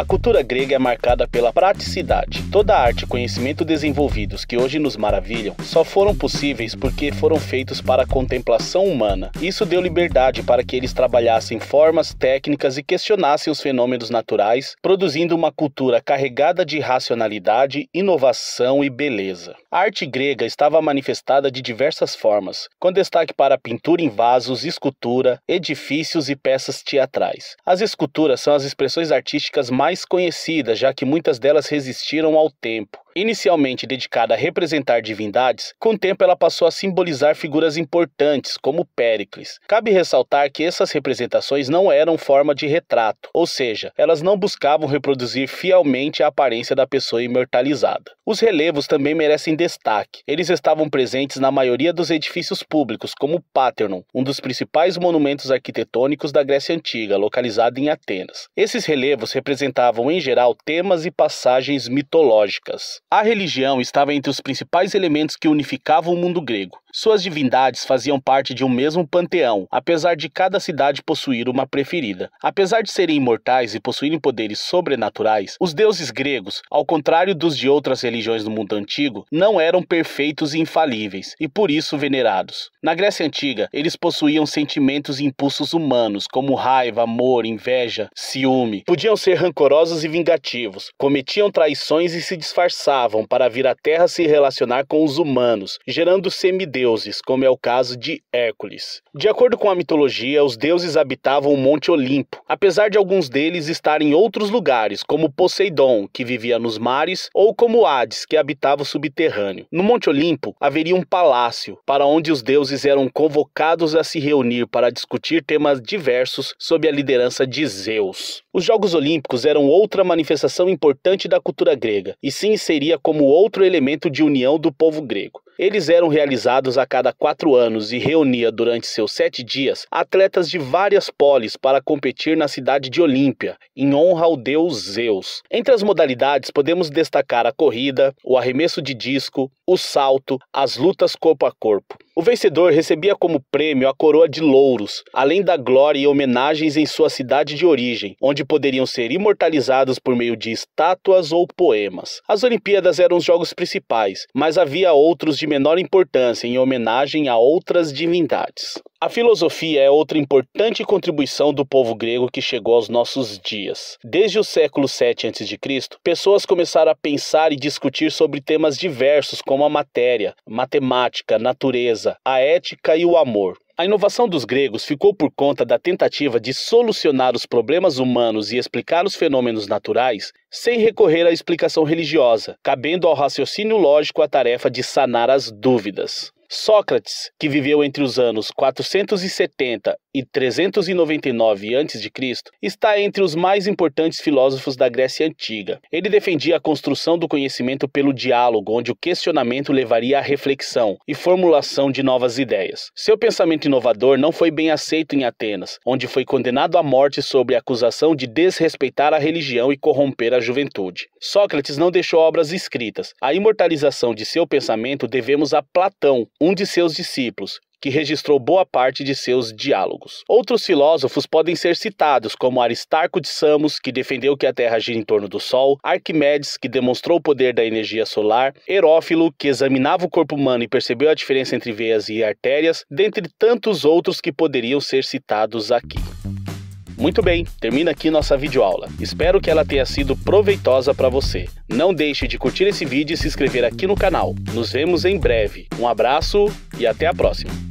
A cultura grega é marcada pela praticidade. Toda a arte e conhecimento desenvolvidos que hoje nos maravilham só foram possíveis porque foram feitos para a contemplação humana. Isso deu liberdade para que eles trabalhassem formas, técnicas e questionassem os fenômenos naturais, produzindo uma cultura carregada de racionalidade, inovação e beleza. A arte grega estava manifestada de diversas formas, com destaque para pintura em vasos, escultura, edifícios e peças teatrais. As esculturas são as expressões artísticas mais mais conhecidas, já que muitas delas resistiram ao tempo. Inicialmente dedicada a representar divindades, com o tempo ela passou a simbolizar figuras importantes, como Péricles. Cabe ressaltar que essas representações não eram forma de retrato, ou seja, elas não buscavam reproduzir fielmente a aparência da pessoa imortalizada. Os relevos também merecem destaque. Eles estavam presentes na maioria dos edifícios públicos, como o Paternum, um dos principais monumentos arquitetônicos da Grécia Antiga, localizado em Atenas. Esses relevos representavam, em geral, temas e passagens mitológicas. A religião estava entre os principais elementos que unificavam o mundo grego, suas divindades faziam parte de um mesmo panteão, apesar de cada cidade possuir uma preferida. Apesar de serem imortais e possuírem poderes sobrenaturais, os deuses gregos, ao contrário dos de outras religiões do mundo antigo, não eram perfeitos e infalíveis, e por isso venerados. Na Grécia Antiga, eles possuíam sentimentos e impulsos humanos, como raiva, amor, inveja, ciúme. Podiam ser rancorosos e vingativos, cometiam traições e se disfarçavam para vir à Terra se relacionar com os humanos, gerando semideus deuses, como é o caso de Hércules. De acordo com a mitologia, os deuses habitavam o Monte Olimpo, apesar de alguns deles estarem em outros lugares, como Poseidon, que vivia nos mares, ou como Hades, que habitava o subterrâneo. No Monte Olimpo haveria um palácio para onde os deuses eram convocados a se reunir para discutir temas diversos sob a liderança de Zeus. Os Jogos Olímpicos eram outra manifestação importante da cultura grega e se inseria como outro elemento de união do povo grego. Eles eram realizados a cada quatro anos e reunia durante seus sete dias atletas de várias polis para competir na cidade de Olímpia, em honra ao deus Zeus. Entre as modalidades, podemos destacar a corrida, o arremesso de disco, o salto, as lutas corpo a corpo. O vencedor recebia como prêmio a coroa de louros, além da glória e homenagens em sua cidade de origem, onde poderiam ser imortalizados por meio de estátuas ou poemas. As Olimpíadas eram os jogos principais, mas havia outros de menor importância em homenagem a outras divindades. A filosofia é outra importante contribuição do povo grego que chegou aos nossos dias. Desde o século 7 a.C., pessoas começaram a pensar e discutir sobre temas diversos como a matéria, matemática, natureza, a ética e o amor. A inovação dos gregos ficou por conta da tentativa de solucionar os problemas humanos e explicar os fenômenos naturais sem recorrer à explicação religiosa, cabendo ao raciocínio lógico a tarefa de sanar as dúvidas. Sócrates, que viveu entre os anos 470 e 399 a.C., está entre os mais importantes filósofos da Grécia Antiga. Ele defendia a construção do conhecimento pelo diálogo, onde o questionamento levaria à reflexão e formulação de novas ideias. Seu pensamento inovador não foi bem aceito em Atenas, onde foi condenado à morte sob a acusação de desrespeitar a religião e corromper a juventude. Sócrates não deixou obras escritas. A imortalização de seu pensamento devemos a Platão, um de seus discípulos, que registrou boa parte de seus diálogos. Outros filósofos podem ser citados, como Aristarco de Samos, que defendeu que a Terra gira em torno do Sol, Arquimedes, que demonstrou o poder da energia solar, Herófilo, que examinava o corpo humano e percebeu a diferença entre veias e artérias, dentre tantos outros que poderiam ser citados aqui. Muito bem, termina aqui nossa videoaula. Espero que ela tenha sido proveitosa para você. Não deixe de curtir esse vídeo e se inscrever aqui no canal. Nos vemos em breve. Um abraço e até a próxima.